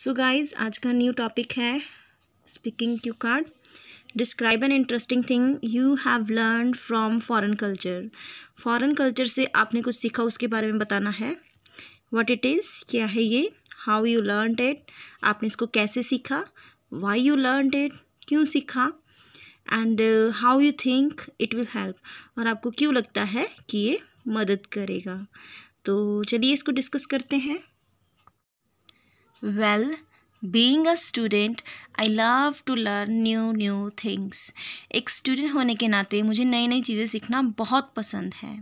सो guys आज का new topic है speaking cue card describe an interesting thing you have learn from foreign culture foreign culture से आपने कुछ सीखा उसके बारे में बताना है वॉट इट इज़ क्या है ये हाउ यू लर्न इट आपने इसको कैसे सीखा वाई यू लर्न इट क्यों सीखा and how you think it will help और आपको क्यों लगता है कि ये मदद करेगा तो चलिए इसको डिस्कस करते हैं Well, being a student, I love to learn new new things. एक student होने के नाते मुझे नई नई चीज़ें सीखना बहुत पसंद है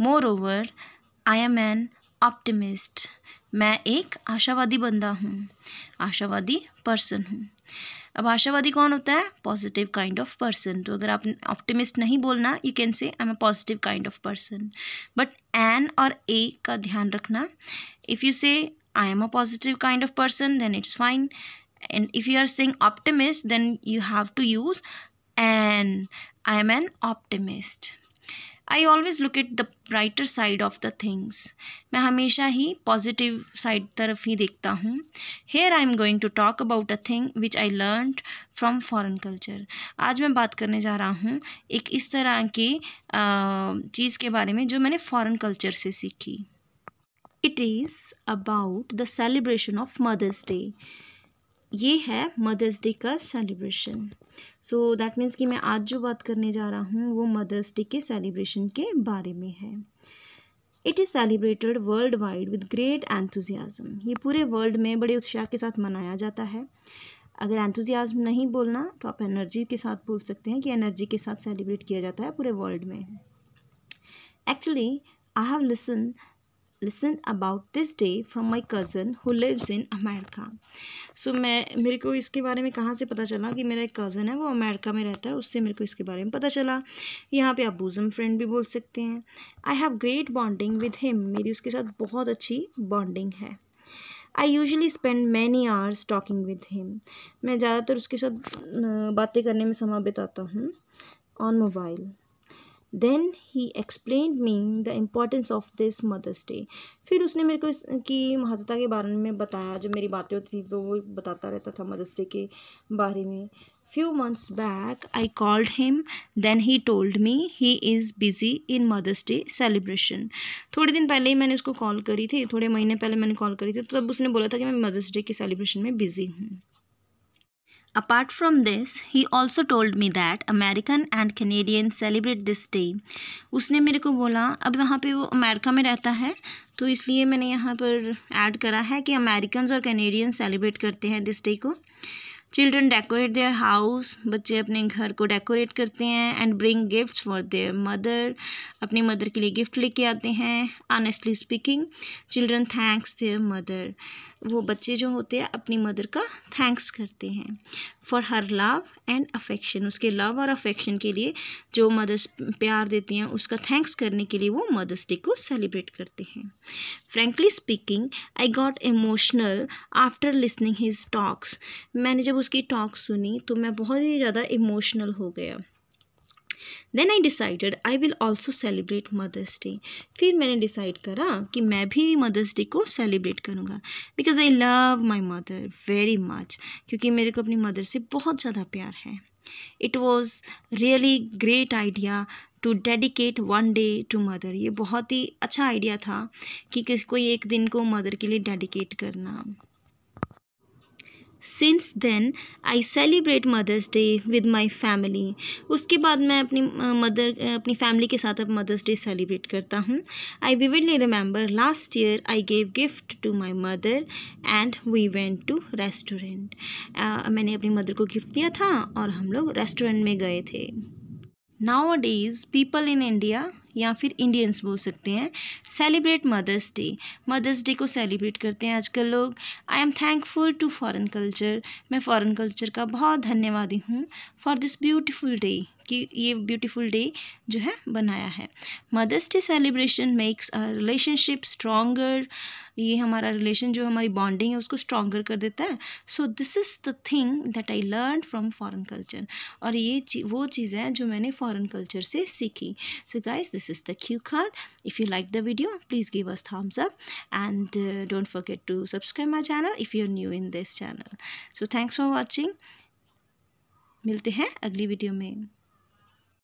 moreover I am an optimist मैं एक आशावादी बंदा हूँ आशावादी पर्सन हूँ अब आशावादी कौन होता है पॉजिटिव काइंड ऑफ पर्सन तो अगर आप ऑप्टिमिस्ट नहीं बोलना you can say I am a positive kind of person but an और ए का ध्यान रखना if you say I am a positive kind of person then it's fine and if you are saying optimist then you have to use an I am an optimist I always look at the brighter side of the things मैं हमेशा ही positive side तरफ ही देखता हूँ here I am going to talk about a thing which I learn from foreign culture आज मैं बात करने जा रहा हूँ एक इस तरह की चीज़ के बारे में जो मैंने फॉरन कल्चर से सीखी it is about the celebration of mother's day ये है मदर्स डे का सेलिब्रेशन सो दैट मीन्स कि मैं आज जो बात करने जा रहा हूँ वो मदर्स डे के सेलिब्रेशन के बारे में है it is celebrated world wide with great enthusiasm ये पूरे वर्ल्ड में बड़े उत्साह के साथ मनाया जाता है अगर एंथुजियाज़म नहीं बोलना तो आप एनर्जी के साथ बोल सकते हैं कि एनर्जी के साथ सेलिब्रेट किया जाता है पूरे वर्ल्ड में actually I have listen listen about this day from my cousin who lives in America so मैं मेरे को इसके बारे में कहाँ से पता चला कि मेरा एक कज़न है वो अमेरिका में रहता है उससे मेरे को इसके बारे में पता चला यहाँ पे आप बूजम फ्रेंड भी बोल सकते हैं I have great bonding with him मेरी उसके साथ बहुत अच्छी बॉन्डिंग है I usually spend many hours talking with him मैं ज़्यादातर उसके साथ बातें करने में समय बिताता हूँ on mobile then he explain me the importance of this mother's day फिर उसने मेरे को इसकी महत्ता के बारे में बताया जब मेरी बातें होती थी तो वो बताता रहता था मदर्स डे के बारे में few months back I called him then he told me he is busy in mother's day celebration थोड़े दिन पहले ही मैंने उसको कॉल करी थी थोड़े महीने पहले मैंने कॉल करी थी तो तब उसने बोला था कि मैं मदर्स डे के सेलिब्रेशन में बिजी हूँ Apart from this, he also told me that American and Canadian celebrate this day. उसने मेरे को बोला अब यहाँ पर वो अमेरिका में रहता है तो इसलिए मैंने यहाँ पर ऐड करा है कि अमेरिकन और कैनेडियन सेलिब्रेट करते हैं दिस डे को चिल्ड्रन डेकोरेट देयर हाउस बच्चे अपने घर को डेकोरेट करते हैं and bring gift for their mother अपनी मदर के लिए गिफ्ट लेके आते हैं honestly speaking children thanks their mother वो बच्चे जो होते हैं अपनी मदर का थैंक्स करते हैं for her love and affection उसके लव और अफेक्शन के लिए जो मदर्स प्यार देती हैं उसका थैंक्स करने के लिए वो मदर्स डे को सेलिब्रेट करते हैं frankly speaking I got emotional after listening his talks मैंने जब उसकी टॉक्स सुनी तो मैं बहुत ही ज़्यादा इमोशनल हो गया then I decided I will also celebrate mother's day फिर मैंने डिसाइड करा कि मैं भी मदर्स डे को सेलिब्रेट करूँगा because I love my mother very much क्योंकि मेरे को अपनी मदर से बहुत ज़्यादा प्यार है it was really great idea to dedicate one day to mother ये बहुत ही अच्छा आइडिया था कि किसको एक दिन को मदर के लिए डेडिकेट करना since then I celebrate mother's day with my family उसके बाद मैं अपनी मदर अपनी फैमिली के साथ अब मदर्स डे सेलिब्रेट करता हूँ I vividly remember last year I gave gift to my mother and we went to restaurant मैंने अपनी मदर को गिफ्ट दिया था और हम लोग रेस्टोरेंट में गए थे nowadays people in India या फिर इंडियंस बोल सकते हैं celebrate mother's day mother's day को सेलिब्रेट करते हैं आजकल लोग I am thankful to foreign culture मैं फॉरेन कल्चर का बहुत धन्यवादी हूँ फॉर दिस ब्यूटीफुल डे कि ये ब्यूटीफुल डे जो है बनाया है mother's day celebration makes relationship stronger ये हमारा रिलेशन जो हमारी बॉन्डिंग है उसको स्ट्रॉगर कर देता है so this is the thing that I learn from foreign culture और ये ची, वो चीज़ है जो मैंने फॉरेन कल्चर से सीखी so guys this this is the cue card if you like the video please give us thumbs up and uh, don't forget to subscribe my channel if you're new in this channel so thanks for watching मिलते हैं अगली video में